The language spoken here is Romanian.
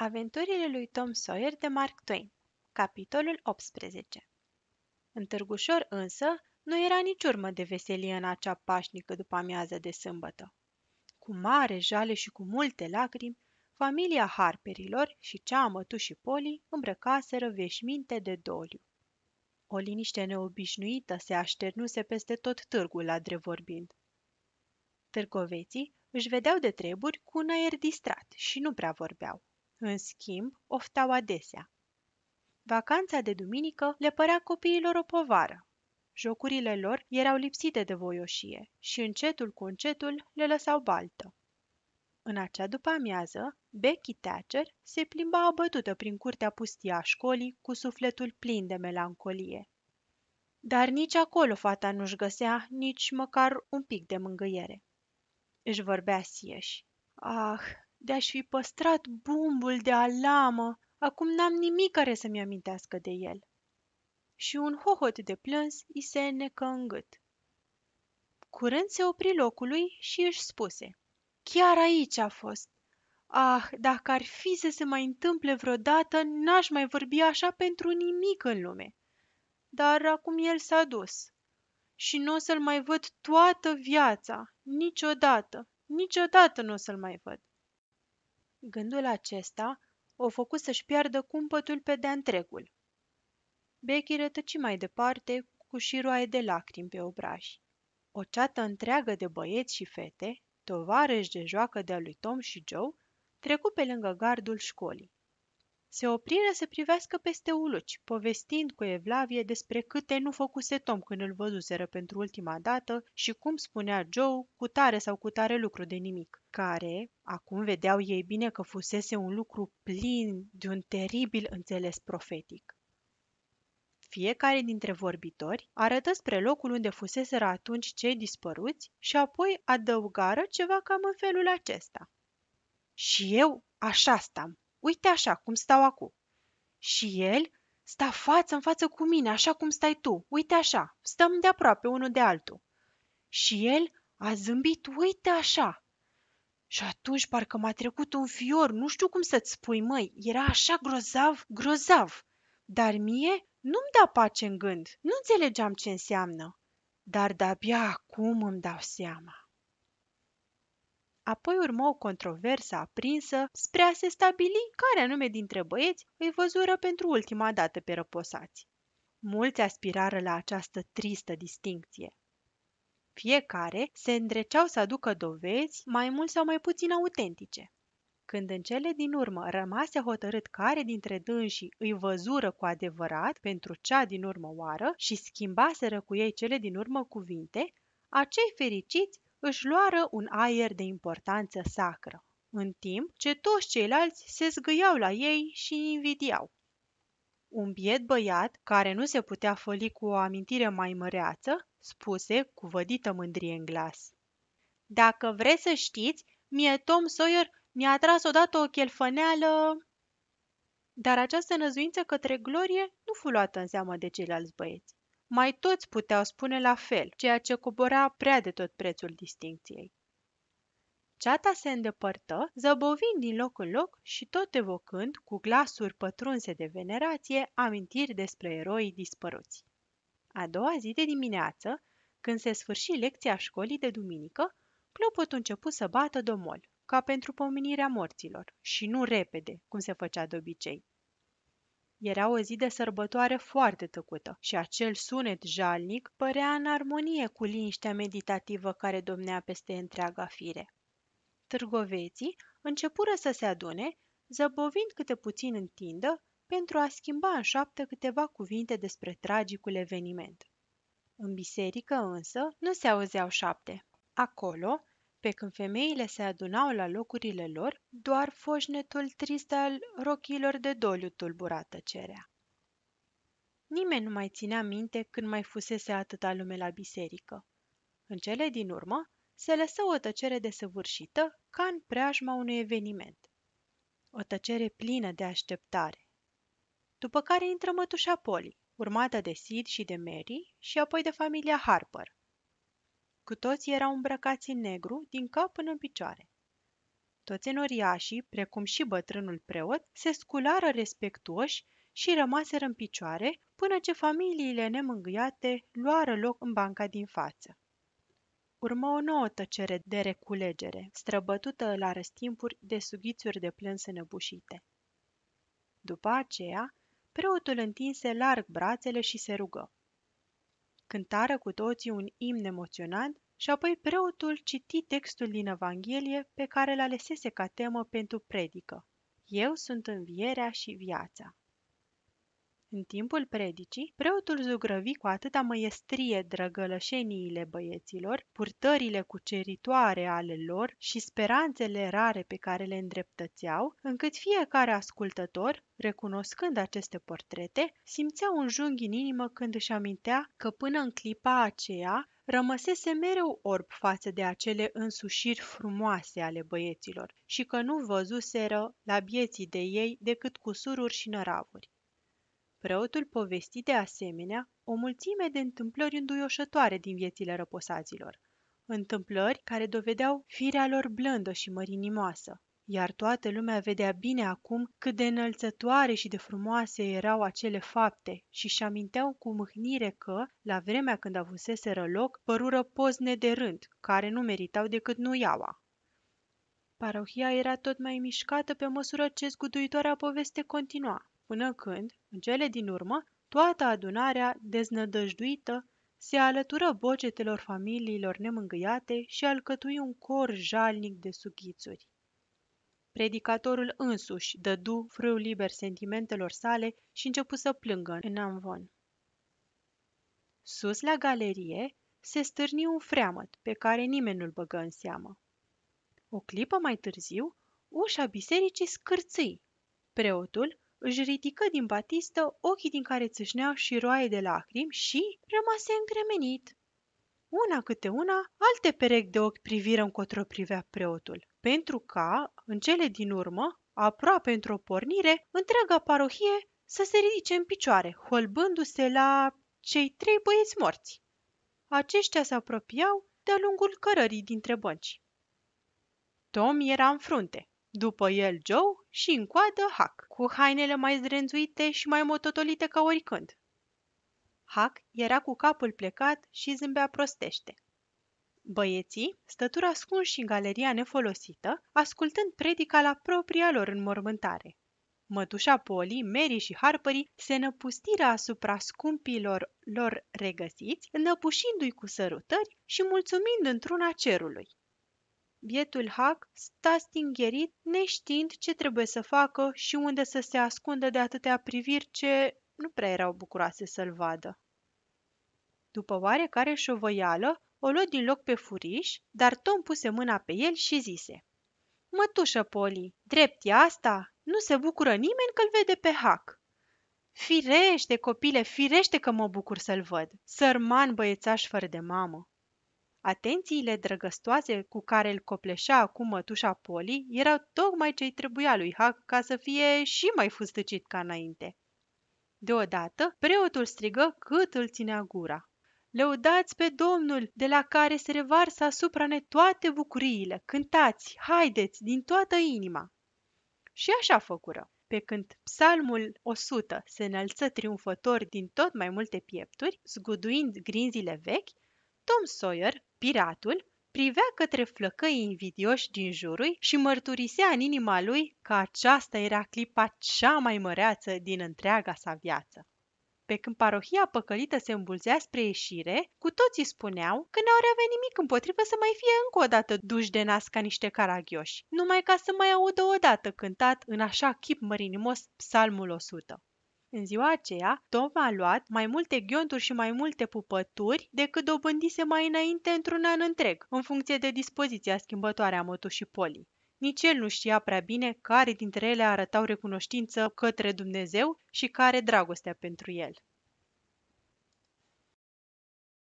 Aventurile lui Tom Sawyer de Mark Twain Capitolul 18 În Târgușor însă nu era nici urmă de veselie în acea pașnică după amiază de sâmbătă. Cu mare jale și cu multe lacrimi, familia Harperilor și cea a mătușii Poli îmbrăcaseră veșminte de doliu. O liniște neobișnuită se așternuse peste tot târgul la drevorbind. Târgoveții își vedeau de treburi cu un aer distrat și nu prea vorbeau în schimb, oftau adesea. Vacanța de duminică le părea copiilor o povară. Jocurile lor erau lipsite de voioșie și încetul cu încetul le lăsau baltă. În acea după-amiază, Becky Thatcher se plimba abătută prin curtea pustie a școlii cu sufletul plin de melancolie. Dar nici acolo fata nu-și găsea nici măcar un pic de mângâiere. Își vorbea sieși. Ah, de a-și fi păstrat bumbul de alamă, acum n-am nimic care să-mi amintească de el. Și un hohot de plâns îi se necă în gât. Curând se opri locului și își spuse, Chiar aici a fost. Ah, dacă ar fi să se mai întâmple vreodată, n-aș mai vorbi așa pentru nimic în lume. Dar acum el s-a dus și nu o să-l mai văd toată viața, niciodată, niciodată nu o să-l mai văd. Gândul acesta o făcu să-și piardă cumpătul pe de întregul. Becky rătăci mai departe, cu șiroaie de lacrimi pe obraj. O ceată întreagă de băieți și fete, tovarăși de joacă de-a lui Tom și Joe, trecu pe lângă gardul școlii. Se opriră să privească peste uluci, povestind cu evlavie despre câte nu făcuse Tom când îl văzuseră pentru ultima dată și cum spunea Joe cu tare sau cu tare lucru de nimic, care, acum vedeau ei bine că fusese un lucru plin de un teribil înțeles profetic. Fiecare dintre vorbitori arătă spre locul unde fuseseră atunci cei dispăruți și apoi adăugară ceva cam în felul acesta. Și eu așa stam, Uite așa, cum stau acum. Și el sta față în față cu mine, așa cum stai tu. Uite așa, stăm de aproape unul de altul. Și el a zâmbit, uite așa. Și atunci parcă m-a trecut un fior, nu știu cum să-ți spui, măi, era așa grozav, grozav. Dar mie nu-mi da pace în gând, nu înțelegeam ce înseamnă. Dar de-abia acum îmi dau seama. Apoi urmă o controversă aprinsă spre a se stabili care anume dintre băieți îi văzură pentru ultima dată pe răposați. Mulți aspirară la această tristă distincție. Fiecare se îndreceau să aducă dovezi mai mult sau mai puțin autentice. Când în cele din urmă rămase hotărât care dintre dânsii îi văzură cu adevărat pentru cea din urmă oară și schimbaseră cu ei cele din urmă cuvinte, acei fericiți își luară un aer de importanță sacră, în timp ce toți ceilalți se zgâiau la ei și invidiau. Un biet băiat, care nu se putea făli cu o amintire mai măreață, spuse cu vădită mândrie în glas. Dacă vreți să știți, mie Tom Sawyer mi-a tras odată o chelfăneală... Dar această năzuință către glorie nu fu luată în seamă de ceilalți băieți. Mai toți puteau spune la fel, ceea ce cobora prea de tot prețul distincției. Ceata se îndepărtă, zăbovind din loc în loc și tot evocând, cu glasuri pătrunse de venerație, amintiri despre eroii dispăruți. A doua zi de dimineață, când se sfârși lecția școlii de duminică, clopotul început să bată domol, ca pentru pomenirea morților, și nu repede, cum se făcea de obicei. Era o zi de sărbătoare foarte tăcută și acel sunet jalnic părea în armonie cu liniștea meditativă care domnea peste întreaga fire. Târgoveții începură să se adune, zăbovind câte puțin în tindă, pentru a schimba în șoaptă câteva cuvinte despre tragicul eveniment. În biserică însă nu se auzeau șapte. Acolo, pe când femeile se adunau la locurile lor, doar foșnetul trist al rochilor de doliu tulbura tăcerea. Nimeni nu mai ținea minte când mai fusese atâta lume la biserică. În cele din urmă, se lăsă o tăcere desăvârșită, ca în preajma unui eveniment. O tăcere plină de așteptare. După care intră mătușa Poli, urmată de Sid și de Mary și apoi de familia Harper, cu toți erau îmbrăcați în negru, din cap până în picioare. Toți enoriașii, precum și bătrânul preot, se sculară respectuoși și rămaseră în picioare până ce familiile nemângâiate luară loc în banca din față. Urmă o nouă tăcere de reculegere, străbătută la răstimpuri de sughițuri de plâns înăbușite. După aceea, preotul întinse larg brațele și se rugă cântară cu toții un imn emoționant și apoi preotul citi textul din Evanghelie pe care l-alesese a ca temă pentru predică. Eu sunt învierea și viața. În timpul predicii, preotul zugrăvi cu atâta măiestrie drăgălășeniile băieților, purtările cuceritoare ale lor și speranțele rare pe care le îndreptățeau, încât fiecare ascultător, recunoscând aceste portrete, simțea un junghi în inimă când își amintea că până în clipa aceea rămăsese mereu orb față de acele însușiri frumoase ale băieților și că nu văzuseră la bieții de ei decât cusururi și năravuri. Preotul povesti de asemenea o mulțime de întâmplări înduioșătoare din viețile răposaților, întâmplări care dovedeau firea lor blândă și mărinimoasă, iar toată lumea vedea bine acum cât de înălțătoare și de frumoase erau acele fapte și își aminteau cu mâhnire că, la vremea când avusese loc, părură pozne de rând, care nu meritau decât nuiaua. Parohia era tot mai mișcată pe măsură ce zguduitoarea poveste continua până când, în cele din urmă, toată adunarea, deznădăjduită, se alătură bocetelor familiilor nemângâiate și alcătui un cor jalnic de sughițuri. Predicatorul însuși dădu frâul liber sentimentelor sale și începu să plângă în amvon. Sus la galerie se stârni un freamăt pe care nimeni nu-l băgă în seamă. O clipă mai târziu, ușa bisericii scârțâi. Preotul își ridică din batistă ochii din care țâșneau și roaie de lacrimi și rămase încremenit. Una câte una, alte perechi de ochi priviră încotro privea preotul, pentru ca, în cele din urmă, aproape într-o pornire, întreaga parohie să se ridice în picioare, holbându-se la cei trei băieți morți. Aceștia se apropiau de-a lungul cărării dintre bănci. Tom era în frunte, după el Joe și în coadă Huck, cu hainele mai zdrențuite și mai mototolite ca oricând. Huck era cu capul plecat și zâmbea prostește. Băieții stătură ascunși în galeria nefolosită, ascultând predica la propria lor înmormântare. Mătușa Poli, Mary și Harperi se năpustiră asupra scumpilor lor regăsiți, înăpușindu-i cu sărutări și mulțumind într-una cerului. Bietul Hac sta stingherit, neștiind ce trebuie să facă și unde să se ascundă de atâtea priviri ce nu prea erau bucuroase să-l vadă. După oarecare șovăială, o luă din loc pe furiș, dar Tom puse mâna pe el și zise Mătușă, Poli, drept e asta? Nu se bucură nimeni că-l vede pe Hac. Firește, copile, firește că mă bucur să-l văd. Sărman băiețaș fără de mamă. Atențiile drăgăstoase cu care îl copleșea acum mătușa Poli erau tocmai ce-i trebuia lui Hac ca să fie și mai fustăcit ca înainte. Deodată, preotul strigă cât îl ținea gura. Lăudați pe Domnul, de la care se revarsă asupra ne toate bucuriile. Cântați, haideți, din toată inima. Și așa făcură. Pe când psalmul 100 se înălță triumfător din tot mai multe piepturi, zguduind grinzile vechi, Tom Sawyer, Piratul privea către flăcăi invidioși din jurul și mărturisea în inima lui că aceasta era clipa cea mai măreață din întreaga sa viață. Pe când parohia păcălită se îmbulzea spre ieșire, cu toții spuneau că n-au avea nimic împotrivă să mai fie încă o dată duși de nas ca niște caragioși, numai ca să mai audă o dată cântat în așa chip mărinimos psalmul 100. În ziua aceea, Tom a luat mai multe ghionturi și mai multe pupături decât dobândise mai înainte într-un an întreg, în funcție de dispoziția schimbătoare a și poli. Nici el nu știa prea bine care dintre ele arătau recunoștință către Dumnezeu și care dragostea pentru el.